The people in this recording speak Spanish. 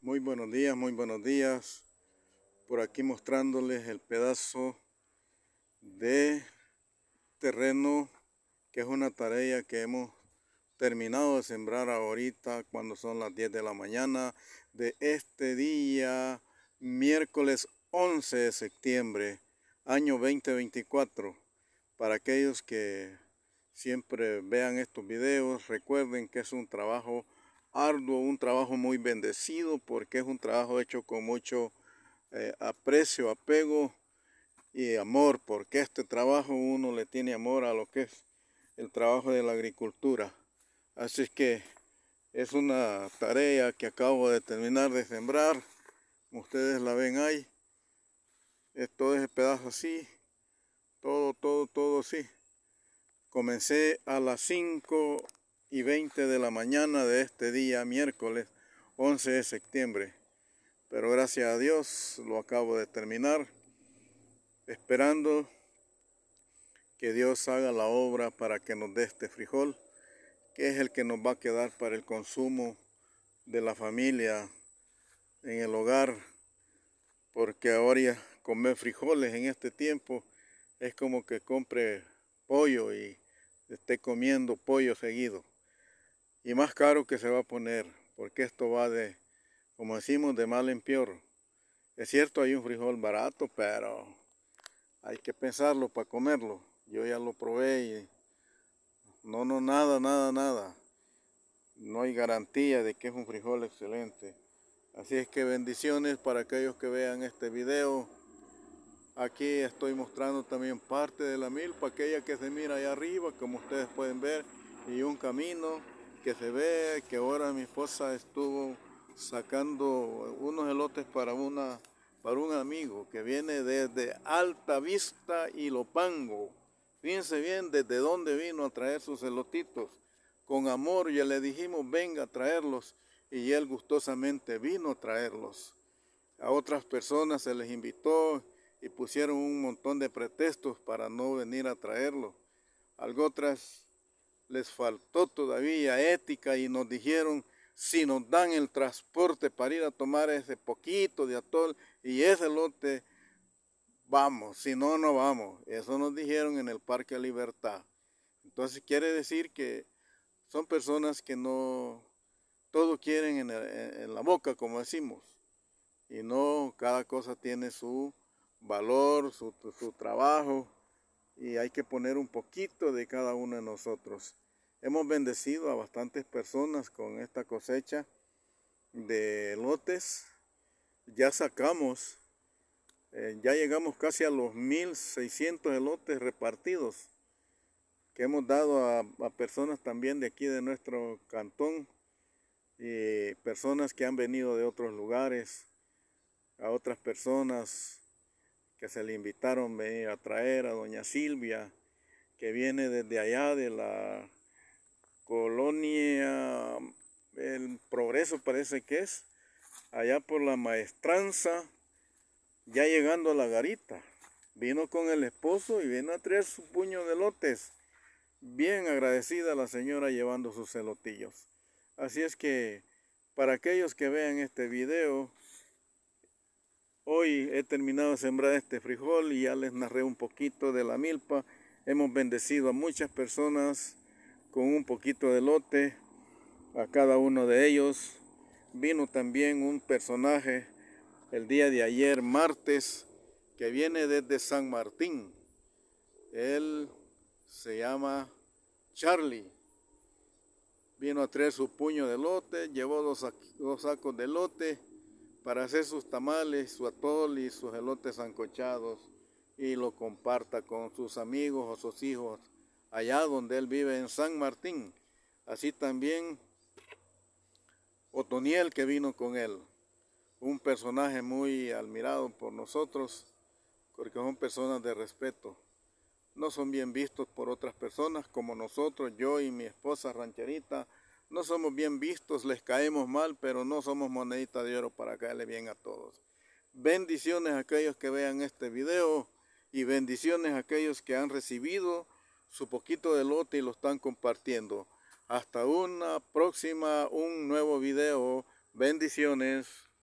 Muy buenos días, muy buenos días. Por aquí mostrándoles el pedazo de terreno que es una tarea que hemos terminado de sembrar ahorita cuando son las 10 de la mañana de este día miércoles 11 de septiembre año 2024. Para aquellos que siempre vean estos videos, recuerden que es un trabajo arduo, un trabajo muy bendecido porque es un trabajo hecho con mucho eh, aprecio, apego y amor, porque este trabajo uno le tiene amor a lo que es el trabajo de la agricultura. Así que es una tarea que acabo de terminar de sembrar, ustedes la ven ahí, todo ese pedazo así, todo, todo, todo así. Comencé a las 5 y 20 de la mañana de este día, miércoles 11 de septiembre. Pero gracias a Dios lo acabo de terminar, esperando que Dios haga la obra para que nos dé este frijol, que es el que nos va a quedar para el consumo de la familia en el hogar, porque ahora comer frijoles en este tiempo es como que compre pollo y esté comiendo pollo seguido y más caro que se va a poner, porque esto va de, como decimos, de mal en peor. Es cierto, hay un frijol barato, pero hay que pensarlo para comerlo. Yo ya lo probé y no, no, nada, nada, nada. No hay garantía de que es un frijol excelente. Así es que bendiciones para aquellos que vean este video. Aquí estoy mostrando también parte de la milpa, aquella que se mira allá arriba, como ustedes pueden ver, y un camino que se ve que ahora mi esposa estuvo sacando unos elotes para una para un amigo que viene desde Alta Vista y Lopango. Fíjense bien desde dónde vino a traer sus elotitos. Con amor ya le dijimos venga a traerlos y él gustosamente vino a traerlos. A otras personas se les invitó y pusieron un montón de pretextos para no venir a traerlos. Algo otras les faltó todavía ética y nos dijeron, si nos dan el transporte para ir a tomar ese poquito de atol y ese lote, vamos, si no, no vamos. Eso nos dijeron en el Parque Libertad. Entonces quiere decir que son personas que no, todo quieren en, la boca, como decimos. Y no, cada cosa tiene su valor, su, su trabajo, y hay que poner un poquito de cada uno de nosotros. Hemos bendecido a bastantes personas con esta cosecha de lotes. Ya sacamos, eh, ya llegamos casi a los 1.600 lotes repartidos que hemos dado a, a personas también de aquí de nuestro cantón y personas que han venido de otros lugares, a otras personas que se le invitaron a traer a doña Silvia, que viene desde allá de la colonia El Progreso parece que es, allá por la maestranza, ya llegando a la garita. Vino con el esposo y vino a traer su puño de lotes. Bien agradecida la señora llevando sus celotillos. Así es que para aquellos que vean este video, Hoy he terminado de sembrar este frijol y ya les narré un poquito de la milpa. Hemos bendecido a muchas personas con un poquito de lote a cada uno de ellos. Vino también un personaje el día de ayer, martes, que viene desde San Martín. Él se llama Charlie. Vino a traer su puño de lote, llevó dos, sacos de lote para hacer sus tamales, su atol y sus elotes ancochados y lo comparta con sus amigos o sus hijos allá donde él vive en San Martín. Así también Otoniel que vino con él, un personaje muy admirado por nosotros porque son personas de respeto. No son bien vistos por otras personas como nosotros, yo y mi esposa rancherita no somos bien vistos, les caemos mal, pero no somos monedita de oro para caerle bien a todos. Bendiciones a aquellos que vean este video y bendiciones a aquellos que han recibido su poquito de lote y lo están compartiendo. Hasta una próxima, un nuevo video. Bendiciones.